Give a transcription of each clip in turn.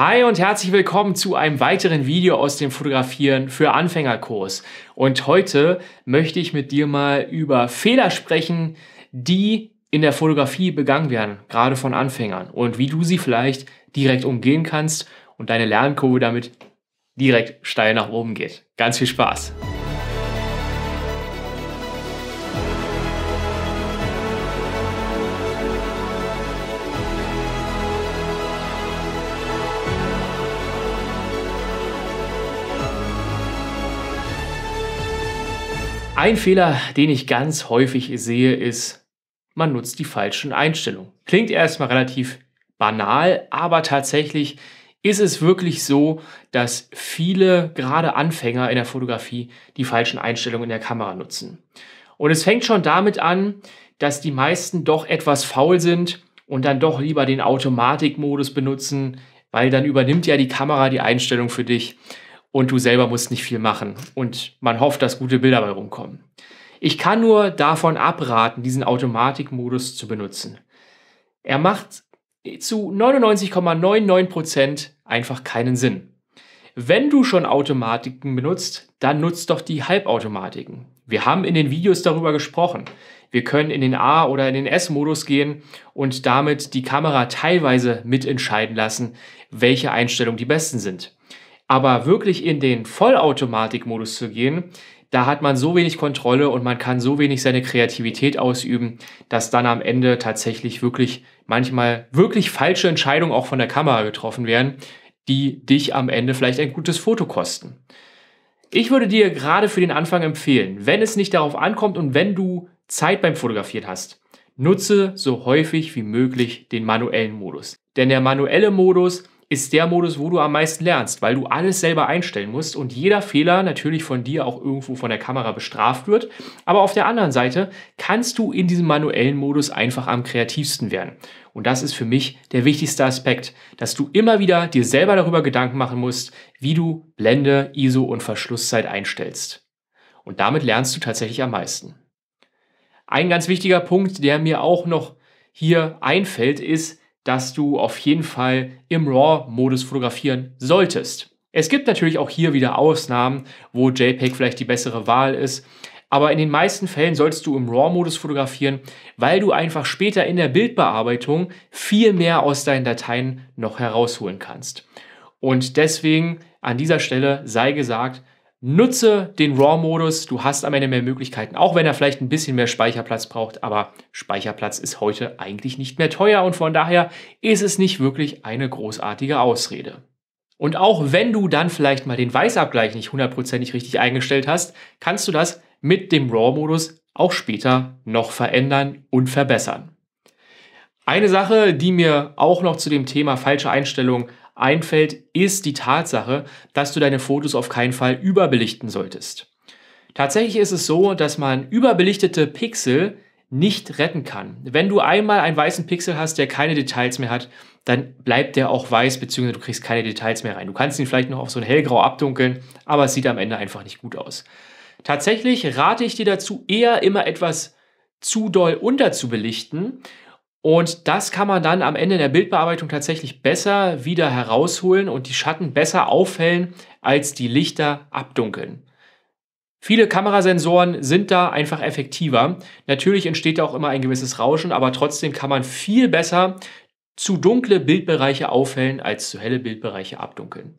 Hi und herzlich willkommen zu einem weiteren Video aus dem Fotografieren für Anfängerkurs. Und heute möchte ich mit dir mal über Fehler sprechen, die in der Fotografie begangen werden, gerade von Anfängern und wie du sie vielleicht direkt umgehen kannst und deine Lernkurve damit direkt steil nach oben geht. Ganz viel Spaß! Ein Fehler, den ich ganz häufig sehe, ist, man nutzt die falschen Einstellungen. Klingt erstmal relativ banal, aber tatsächlich ist es wirklich so, dass viele, gerade Anfänger in der Fotografie, die falschen Einstellungen in der Kamera nutzen. Und es fängt schon damit an, dass die meisten doch etwas faul sind und dann doch lieber den Automatikmodus benutzen, weil dann übernimmt ja die Kamera die Einstellung für dich und du selber musst nicht viel machen. Und man hofft, dass gute Bilder bei rumkommen. Ich kann nur davon abraten, diesen Automatikmodus zu benutzen. Er macht zu 99,99% ,99 einfach keinen Sinn. Wenn du schon Automatiken benutzt, dann nutzt doch die Halbautomatiken. Wir haben in den Videos darüber gesprochen. Wir können in den A- oder in den S-Modus gehen und damit die Kamera teilweise mitentscheiden lassen, welche Einstellungen die besten sind. Aber wirklich in den Vollautomatikmodus zu gehen, da hat man so wenig Kontrolle und man kann so wenig seine Kreativität ausüben, dass dann am Ende tatsächlich wirklich manchmal wirklich falsche Entscheidungen auch von der Kamera getroffen werden, die dich am Ende vielleicht ein gutes Foto kosten. Ich würde dir gerade für den Anfang empfehlen, wenn es nicht darauf ankommt und wenn du Zeit beim Fotografieren hast, nutze so häufig wie möglich den manuellen Modus. Denn der manuelle Modus ist der Modus, wo du am meisten lernst, weil du alles selber einstellen musst und jeder Fehler natürlich von dir auch irgendwo von der Kamera bestraft wird. Aber auf der anderen Seite kannst du in diesem manuellen Modus einfach am kreativsten werden. Und das ist für mich der wichtigste Aspekt, dass du immer wieder dir selber darüber Gedanken machen musst, wie du Blende, ISO und Verschlusszeit einstellst. Und damit lernst du tatsächlich am meisten. Ein ganz wichtiger Punkt, der mir auch noch hier einfällt, ist, dass du auf jeden Fall im RAW-Modus fotografieren solltest. Es gibt natürlich auch hier wieder Ausnahmen, wo JPEG vielleicht die bessere Wahl ist. Aber in den meisten Fällen solltest du im RAW-Modus fotografieren, weil du einfach später in der Bildbearbeitung viel mehr aus deinen Dateien noch herausholen kannst. Und deswegen an dieser Stelle sei gesagt, Nutze den RAW-Modus, du hast am Ende mehr Möglichkeiten, auch wenn er vielleicht ein bisschen mehr Speicherplatz braucht, aber Speicherplatz ist heute eigentlich nicht mehr teuer und von daher ist es nicht wirklich eine großartige Ausrede. Und auch wenn du dann vielleicht mal den Weißabgleich nicht hundertprozentig richtig eingestellt hast, kannst du das mit dem RAW-Modus auch später noch verändern und verbessern. Eine Sache, die mir auch noch zu dem Thema falsche Einstellungen einfällt, ist die Tatsache, dass du deine Fotos auf keinen Fall überbelichten solltest. Tatsächlich ist es so, dass man überbelichtete Pixel nicht retten kann. Wenn du einmal einen weißen Pixel hast, der keine Details mehr hat, dann bleibt der auch weiß, beziehungsweise du kriegst keine Details mehr rein. Du kannst ihn vielleicht noch auf so ein hellgrau abdunkeln, aber es sieht am Ende einfach nicht gut aus. Tatsächlich rate ich dir dazu, eher immer etwas zu doll unterzubelichten und das kann man dann am Ende der Bildbearbeitung tatsächlich besser wieder herausholen und die Schatten besser auffällen, als die Lichter abdunkeln. Viele Kamerasensoren sind da einfach effektiver. Natürlich entsteht da auch immer ein gewisses Rauschen, aber trotzdem kann man viel besser zu dunkle Bildbereiche aufhellen, als zu helle Bildbereiche abdunkeln.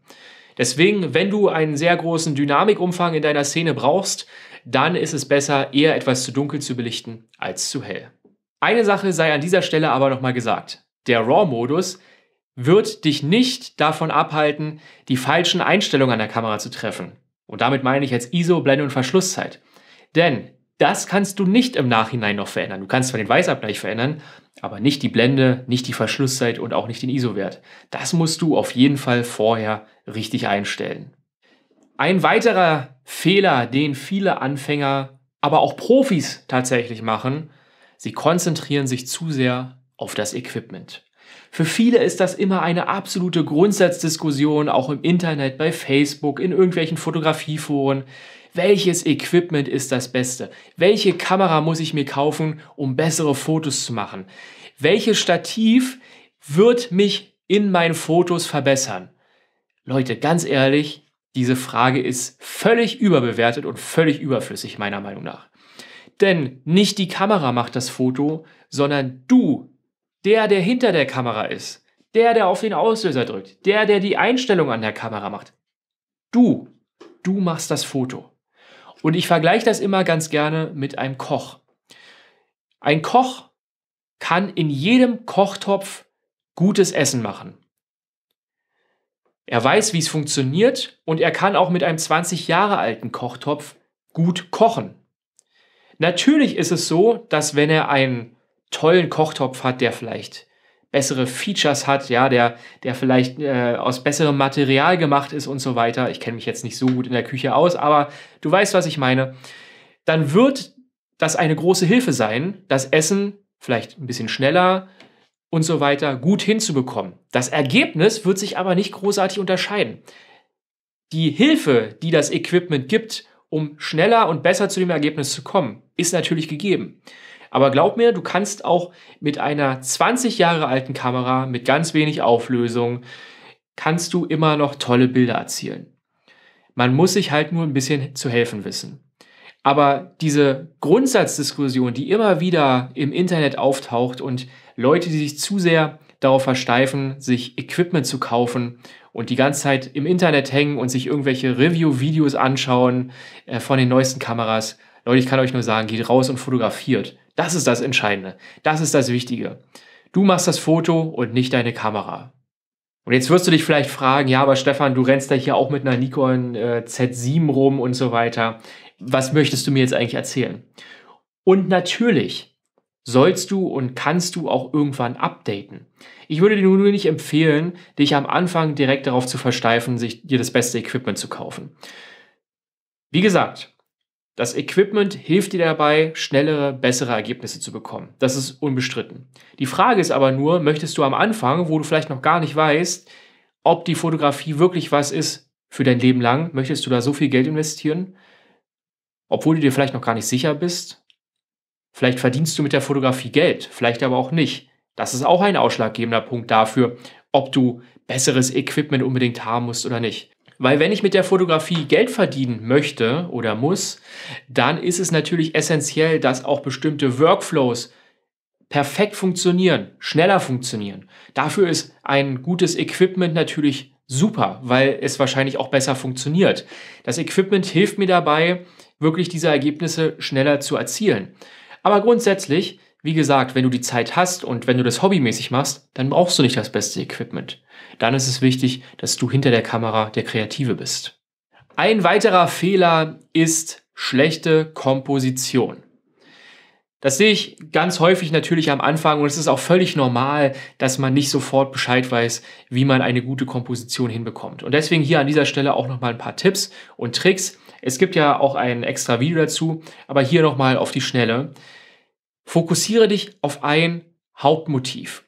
Deswegen, wenn du einen sehr großen Dynamikumfang in deiner Szene brauchst, dann ist es besser, eher etwas zu dunkel zu belichten als zu hell. Eine Sache sei an dieser Stelle aber nochmal gesagt. Der RAW-Modus wird dich nicht davon abhalten, die falschen Einstellungen an der Kamera zu treffen. Und damit meine ich jetzt ISO, Blende und Verschlusszeit. Denn das kannst du nicht im Nachhinein noch verändern. Du kannst zwar den Weißabgleich verändern, aber nicht die Blende, nicht die Verschlusszeit und auch nicht den ISO-Wert. Das musst du auf jeden Fall vorher richtig einstellen. Ein weiterer Fehler, den viele Anfänger, aber auch Profis tatsächlich machen, Sie konzentrieren sich zu sehr auf das Equipment. Für viele ist das immer eine absolute Grundsatzdiskussion, auch im Internet, bei Facebook, in irgendwelchen Fotografieforen. Welches Equipment ist das Beste? Welche Kamera muss ich mir kaufen, um bessere Fotos zu machen? Welches Stativ wird mich in meinen Fotos verbessern? Leute, ganz ehrlich, diese Frage ist völlig überbewertet und völlig überflüssig meiner Meinung nach. Denn nicht die Kamera macht das Foto, sondern du, der, der hinter der Kamera ist, der, der auf den Auslöser drückt, der, der die Einstellung an der Kamera macht. Du, du machst das Foto. Und ich vergleiche das immer ganz gerne mit einem Koch. Ein Koch kann in jedem Kochtopf gutes Essen machen. Er weiß, wie es funktioniert und er kann auch mit einem 20 Jahre alten Kochtopf gut kochen. Natürlich ist es so, dass wenn er einen tollen Kochtopf hat, der vielleicht bessere Features hat, ja, der, der vielleicht äh, aus besserem Material gemacht ist und so weiter. Ich kenne mich jetzt nicht so gut in der Küche aus, aber du weißt, was ich meine. Dann wird das eine große Hilfe sein, das Essen vielleicht ein bisschen schneller und so weiter gut hinzubekommen. Das Ergebnis wird sich aber nicht großartig unterscheiden. Die Hilfe, die das Equipment gibt, um schneller und besser zu dem Ergebnis zu kommen. Ist natürlich gegeben. Aber glaub mir, du kannst auch mit einer 20 Jahre alten Kamera mit ganz wenig Auflösung, kannst du immer noch tolle Bilder erzielen. Man muss sich halt nur ein bisschen zu helfen wissen. Aber diese Grundsatzdiskussion, die immer wieder im Internet auftaucht und Leute, die sich zu sehr darauf versteifen, sich Equipment zu kaufen und die ganze Zeit im Internet hängen und sich irgendwelche Review-Videos anschauen äh, von den neuesten Kameras. Leute, ich kann euch nur sagen, geht raus und fotografiert. Das ist das Entscheidende. Das ist das Wichtige. Du machst das Foto und nicht deine Kamera. Und jetzt wirst du dich vielleicht fragen, ja, aber Stefan, du rennst da hier auch mit einer Nikon äh, Z7 rum und so weiter. Was möchtest du mir jetzt eigentlich erzählen? Und natürlich sollst du und kannst du auch irgendwann updaten. Ich würde dir nur nicht empfehlen, dich am Anfang direkt darauf zu versteifen, sich dir das beste Equipment zu kaufen. Wie gesagt, das Equipment hilft dir dabei, schnellere, bessere Ergebnisse zu bekommen. Das ist unbestritten. Die Frage ist aber nur, möchtest du am Anfang, wo du vielleicht noch gar nicht weißt, ob die Fotografie wirklich was ist für dein Leben lang, möchtest du da so viel Geld investieren, obwohl du dir vielleicht noch gar nicht sicher bist, Vielleicht verdienst du mit der Fotografie Geld, vielleicht aber auch nicht. Das ist auch ein ausschlaggebender Punkt dafür, ob du besseres Equipment unbedingt haben musst oder nicht. Weil wenn ich mit der Fotografie Geld verdienen möchte oder muss, dann ist es natürlich essentiell, dass auch bestimmte Workflows perfekt funktionieren, schneller funktionieren. Dafür ist ein gutes Equipment natürlich super, weil es wahrscheinlich auch besser funktioniert. Das Equipment hilft mir dabei, wirklich diese Ergebnisse schneller zu erzielen. Aber grundsätzlich, wie gesagt, wenn du die Zeit hast und wenn du das hobbymäßig machst, dann brauchst du nicht das beste Equipment. Dann ist es wichtig, dass du hinter der Kamera der Kreative bist. Ein weiterer Fehler ist schlechte Komposition. Das sehe ich ganz häufig natürlich am Anfang und es ist auch völlig normal, dass man nicht sofort Bescheid weiß, wie man eine gute Komposition hinbekommt. Und deswegen hier an dieser Stelle auch nochmal ein paar Tipps und Tricks, es gibt ja auch ein extra Video dazu, aber hier nochmal auf die Schnelle. Fokussiere dich auf ein Hauptmotiv.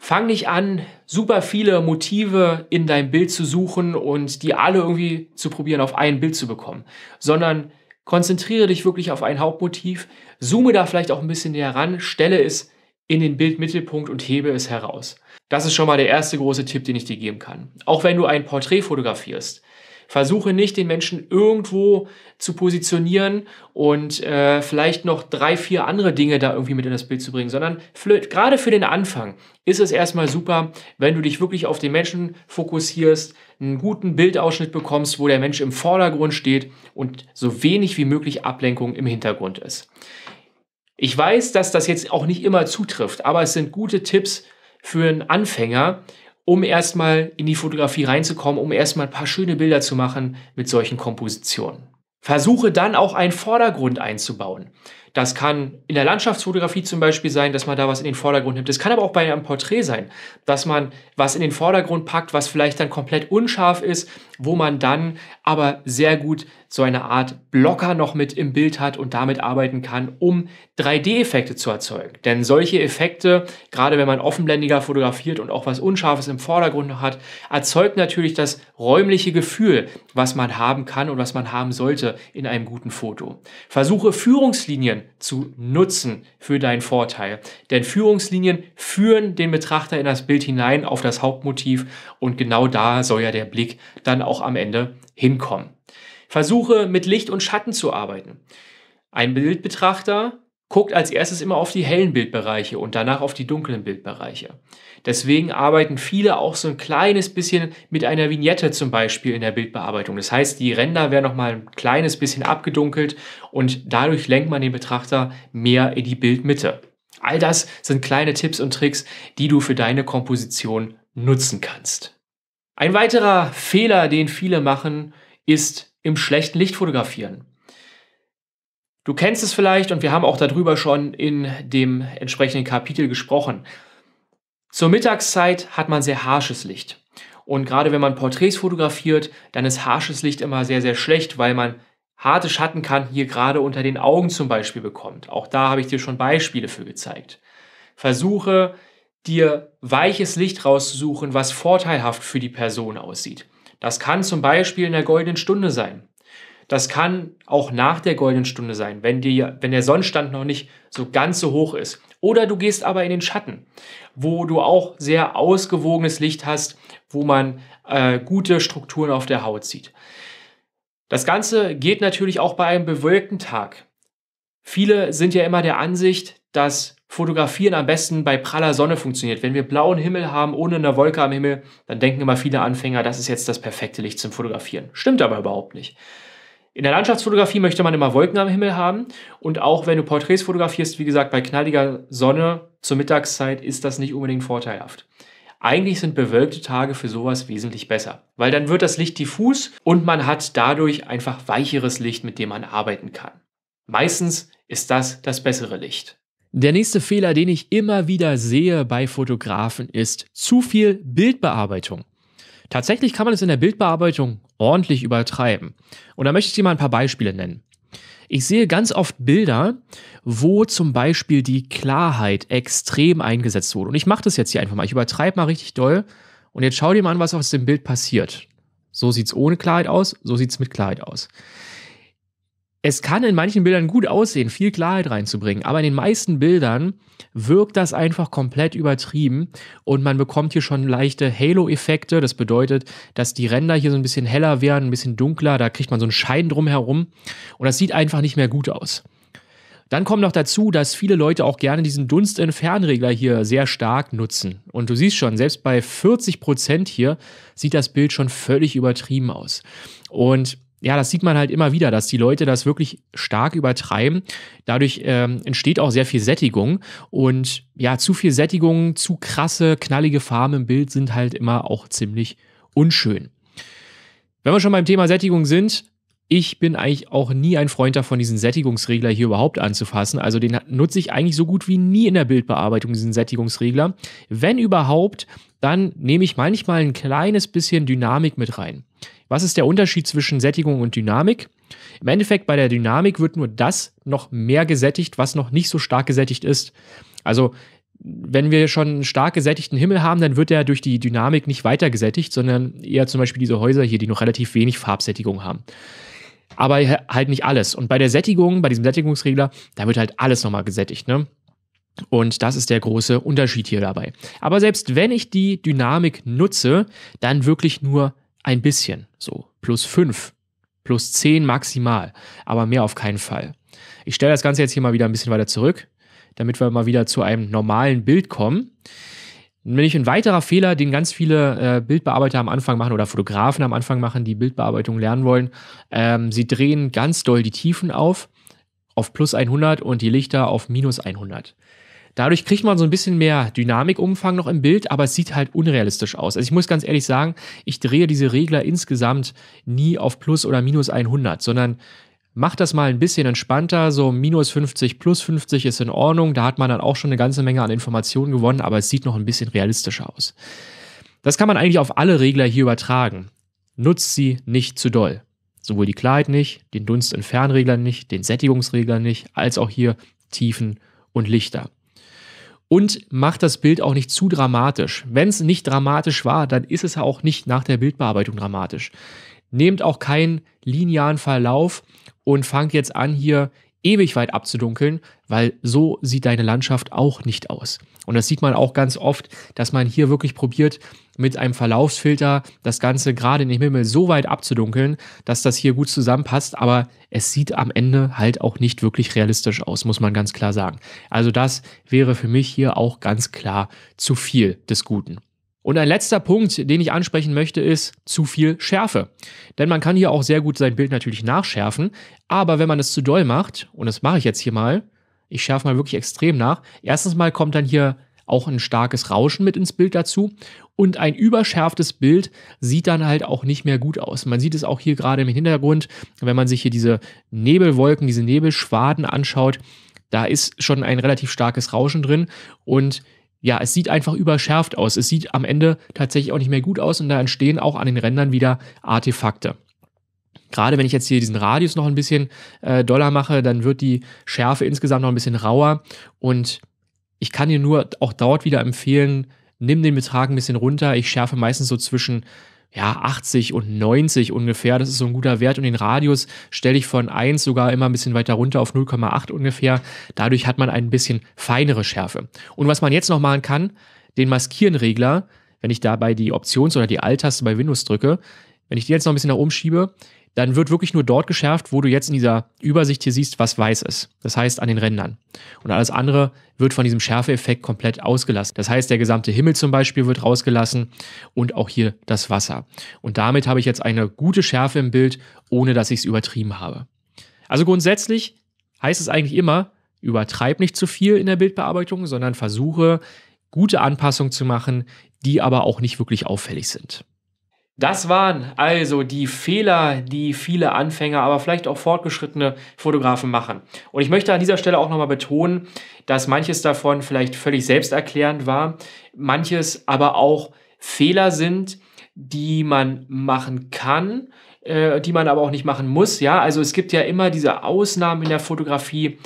Fang nicht an, super viele Motive in deinem Bild zu suchen und die alle irgendwie zu probieren, auf ein Bild zu bekommen, sondern konzentriere dich wirklich auf ein Hauptmotiv, zoome da vielleicht auch ein bisschen näher ran, stelle es in den Bildmittelpunkt und hebe es heraus. Das ist schon mal der erste große Tipp, den ich dir geben kann. Auch wenn du ein Porträt fotografierst, Versuche nicht, den Menschen irgendwo zu positionieren und äh, vielleicht noch drei, vier andere Dinge da irgendwie mit in das Bild zu bringen, sondern gerade für den Anfang ist es erstmal super, wenn du dich wirklich auf den Menschen fokussierst, einen guten Bildausschnitt bekommst, wo der Mensch im Vordergrund steht und so wenig wie möglich Ablenkung im Hintergrund ist. Ich weiß, dass das jetzt auch nicht immer zutrifft, aber es sind gute Tipps für einen Anfänger, um erstmal in die Fotografie reinzukommen, um erstmal ein paar schöne Bilder zu machen mit solchen Kompositionen. Versuche dann auch einen Vordergrund einzubauen. Das kann in der Landschaftsfotografie zum Beispiel sein, dass man da was in den Vordergrund nimmt. Das kann aber auch bei einem Porträt sein, dass man was in den Vordergrund packt, was vielleicht dann komplett unscharf ist, wo man dann aber sehr gut so eine Art Blocker noch mit im Bild hat und damit arbeiten kann, um 3D-Effekte zu erzeugen. Denn solche Effekte, gerade wenn man offenblendiger fotografiert und auch was Unscharfes im Vordergrund hat, erzeugt natürlich das räumliche Gefühl, was man haben kann und was man haben sollte in einem guten Foto. Versuche Führungslinien zu nutzen für deinen Vorteil. Denn Führungslinien führen den Betrachter in das Bild hinein auf das Hauptmotiv und genau da soll ja der Blick dann auch am Ende hinkommen. Versuche mit Licht und Schatten zu arbeiten. Ein Bildbetrachter guckt als erstes immer auf die hellen Bildbereiche und danach auf die dunklen Bildbereiche. Deswegen arbeiten viele auch so ein kleines bisschen mit einer Vignette zum Beispiel in der Bildbearbeitung. Das heißt, die Ränder werden nochmal ein kleines bisschen abgedunkelt und dadurch lenkt man den Betrachter mehr in die Bildmitte. All das sind kleine Tipps und Tricks, die du für deine Komposition nutzen kannst. Ein weiterer Fehler, den viele machen, ist im schlechten Licht fotografieren. Du kennst es vielleicht und wir haben auch darüber schon in dem entsprechenden Kapitel gesprochen. Zur Mittagszeit hat man sehr harsches Licht. Und gerade wenn man Porträts fotografiert, dann ist harsches Licht immer sehr, sehr schlecht, weil man harte Schattenkanten hier gerade unter den Augen zum Beispiel bekommt. Auch da habe ich dir schon Beispiele für gezeigt. Versuche dir weiches Licht rauszusuchen, was vorteilhaft für die Person aussieht. Das kann zum Beispiel in der goldenen Stunde sein. Das kann auch nach der goldenen Stunde sein, wenn, die, wenn der Sonnenstand noch nicht so ganz so hoch ist. Oder du gehst aber in den Schatten, wo du auch sehr ausgewogenes Licht hast, wo man äh, gute Strukturen auf der Haut sieht. Das Ganze geht natürlich auch bei einem bewölkten Tag. Viele sind ja immer der Ansicht, dass Fotografieren am besten bei praller Sonne funktioniert. Wenn wir blauen Himmel haben, ohne eine Wolke am Himmel, dann denken immer viele Anfänger, das ist jetzt das perfekte Licht zum Fotografieren. Stimmt aber überhaupt nicht. In der Landschaftsfotografie möchte man immer Wolken am Himmel haben und auch wenn du Porträts fotografierst, wie gesagt, bei knalliger Sonne zur Mittagszeit ist das nicht unbedingt vorteilhaft. Eigentlich sind bewölkte Tage für sowas wesentlich besser, weil dann wird das Licht diffus und man hat dadurch einfach weicheres Licht, mit dem man arbeiten kann. Meistens ist das das bessere Licht. Der nächste Fehler, den ich immer wieder sehe bei Fotografen, ist zu viel Bildbearbeitung. Tatsächlich kann man es in der Bildbearbeitung ordentlich übertreiben. Und da möchte ich dir mal ein paar Beispiele nennen. Ich sehe ganz oft Bilder, wo zum Beispiel die Klarheit extrem eingesetzt wurde. Und ich mache das jetzt hier einfach mal. Ich übertreibe mal richtig doll. Und jetzt schau dir mal an, was aus dem Bild passiert. So sieht's ohne Klarheit aus, so sieht's mit Klarheit aus es kann in manchen Bildern gut aussehen, viel Klarheit reinzubringen, aber in den meisten Bildern wirkt das einfach komplett übertrieben und man bekommt hier schon leichte Halo-Effekte. Das bedeutet, dass die Ränder hier so ein bisschen heller werden, ein bisschen dunkler, da kriegt man so einen Schein drumherum und das sieht einfach nicht mehr gut aus. Dann kommt noch dazu, dass viele Leute auch gerne diesen Dunstentfernregler hier sehr stark nutzen. Und du siehst schon, selbst bei 40% Prozent hier sieht das Bild schon völlig übertrieben aus. Und ja, das sieht man halt immer wieder, dass die Leute das wirklich stark übertreiben. Dadurch ähm, entsteht auch sehr viel Sättigung. Und ja, zu viel Sättigung, zu krasse, knallige Farben im Bild sind halt immer auch ziemlich unschön. Wenn wir schon beim Thema Sättigung sind, ich bin eigentlich auch nie ein Freund davon, diesen Sättigungsregler hier überhaupt anzufassen. Also den nutze ich eigentlich so gut wie nie in der Bildbearbeitung, diesen Sättigungsregler. Wenn überhaupt, dann nehme ich manchmal ein kleines bisschen Dynamik mit rein. Was ist der Unterschied zwischen Sättigung und Dynamik? Im Endeffekt bei der Dynamik wird nur das noch mehr gesättigt, was noch nicht so stark gesättigt ist. Also wenn wir schon einen stark gesättigten Himmel haben, dann wird er durch die Dynamik nicht weiter gesättigt, sondern eher zum Beispiel diese Häuser hier, die noch relativ wenig Farbsättigung haben aber halt nicht alles. Und bei der Sättigung, bei diesem Sättigungsregler, da wird halt alles nochmal gesättigt, ne? Und das ist der große Unterschied hier dabei. Aber selbst wenn ich die Dynamik nutze, dann wirklich nur ein bisschen. So, plus 5, plus 10 maximal, aber mehr auf keinen Fall. Ich stelle das Ganze jetzt hier mal wieder ein bisschen weiter zurück, damit wir mal wieder zu einem normalen Bild kommen. Nämlich ein weiterer Fehler, den ganz viele äh, Bildbearbeiter am Anfang machen oder Fotografen am Anfang machen, die Bildbearbeitung lernen wollen. Ähm, sie drehen ganz doll die Tiefen auf, auf plus 100 und die Lichter auf minus 100. Dadurch kriegt man so ein bisschen mehr Dynamikumfang noch im Bild, aber es sieht halt unrealistisch aus. Also ich muss ganz ehrlich sagen, ich drehe diese Regler insgesamt nie auf plus oder minus 100, sondern mach das mal ein bisschen entspannter, so minus 50 plus 50 ist in Ordnung, da hat man dann auch schon eine ganze Menge an Informationen gewonnen, aber es sieht noch ein bisschen realistischer aus. Das kann man eigentlich auf alle Regler hier übertragen. Nutzt sie nicht zu doll. Sowohl die Klarheit nicht, den Dunst- und Fernregler nicht, den Sättigungsregler nicht, als auch hier Tiefen und Lichter. Und macht das Bild auch nicht zu dramatisch. Wenn es nicht dramatisch war, dann ist es auch nicht nach der Bildbearbeitung dramatisch. Nehmt auch keinen linearen Verlauf und fangt jetzt an, hier ewig weit abzudunkeln, weil so sieht deine Landschaft auch nicht aus. Und das sieht man auch ganz oft, dass man hier wirklich probiert, mit einem Verlaufsfilter das Ganze gerade in den Himmel so weit abzudunkeln, dass das hier gut zusammenpasst, aber es sieht am Ende halt auch nicht wirklich realistisch aus, muss man ganz klar sagen. Also das wäre für mich hier auch ganz klar zu viel des Guten. Und ein letzter Punkt, den ich ansprechen möchte, ist zu viel Schärfe. Denn man kann hier auch sehr gut sein Bild natürlich nachschärfen, aber wenn man es zu doll macht, und das mache ich jetzt hier mal, ich schärfe mal wirklich extrem nach, erstens mal kommt dann hier auch ein starkes Rauschen mit ins Bild dazu und ein überschärftes Bild sieht dann halt auch nicht mehr gut aus. Man sieht es auch hier gerade im Hintergrund, wenn man sich hier diese Nebelwolken, diese Nebelschwaden anschaut, da ist schon ein relativ starkes Rauschen drin und ja, es sieht einfach überschärft aus. Es sieht am Ende tatsächlich auch nicht mehr gut aus und da entstehen auch an den Rändern wieder Artefakte. Gerade wenn ich jetzt hier diesen Radius noch ein bisschen äh, doller mache, dann wird die Schärfe insgesamt noch ein bisschen rauer und ich kann dir nur auch dort wieder empfehlen, nimm den Betrag ein bisschen runter. Ich schärfe meistens so zwischen ja, 80 und 90 ungefähr. Das ist so ein guter Wert und den Radius stelle ich von 1 sogar immer ein bisschen weiter runter auf 0,8 ungefähr. Dadurch hat man ein bisschen feinere Schärfe. Und was man jetzt noch machen kann, den Maskierenregler, wenn ich dabei die Options- oder die Alt-Taste bei Windows drücke, wenn ich die jetzt noch ein bisschen nach oben schiebe, dann wird wirklich nur dort geschärft, wo du jetzt in dieser Übersicht hier siehst, was weiß ist. Das heißt an den Rändern. Und alles andere wird von diesem Schärfeeffekt komplett ausgelassen. Das heißt, der gesamte Himmel zum Beispiel wird rausgelassen und auch hier das Wasser. Und damit habe ich jetzt eine gute Schärfe im Bild, ohne dass ich es übertrieben habe. Also grundsätzlich heißt es eigentlich immer, übertreib nicht zu viel in der Bildbearbeitung, sondern versuche gute Anpassungen zu machen, die aber auch nicht wirklich auffällig sind. Das waren also die Fehler, die viele Anfänger, aber vielleicht auch fortgeschrittene Fotografen machen. Und ich möchte an dieser Stelle auch nochmal betonen, dass manches davon vielleicht völlig selbsterklärend war, manches aber auch Fehler sind, die man machen kann, äh, die man aber auch nicht machen muss. Ja, also es gibt ja immer diese Ausnahmen in der Fotografie,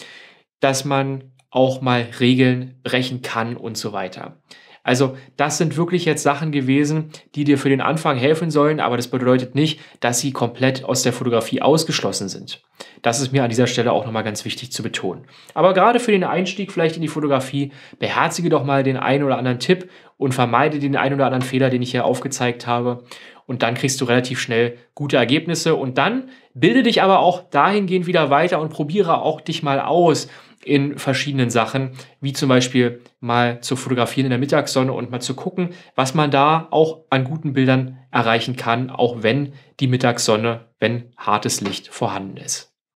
dass man auch mal Regeln brechen kann und so weiter. Also das sind wirklich jetzt Sachen gewesen, die dir für den Anfang helfen sollen, aber das bedeutet nicht, dass sie komplett aus der Fotografie ausgeschlossen sind. Das ist mir an dieser Stelle auch nochmal ganz wichtig zu betonen. Aber gerade für den Einstieg vielleicht in die Fotografie, beherzige doch mal den einen oder anderen Tipp und vermeide den einen oder anderen Fehler, den ich hier aufgezeigt habe. Und dann kriegst du relativ schnell gute Ergebnisse. Und dann bilde dich aber auch dahingehend wieder weiter und probiere auch dich mal aus in verschiedenen Sachen, wie zum Beispiel mal zu fotografieren in der Mittagssonne und mal zu gucken, was man da auch an guten Bildern erreichen kann, auch wenn die Mittagssonne, wenn hartes Licht vorhanden ist.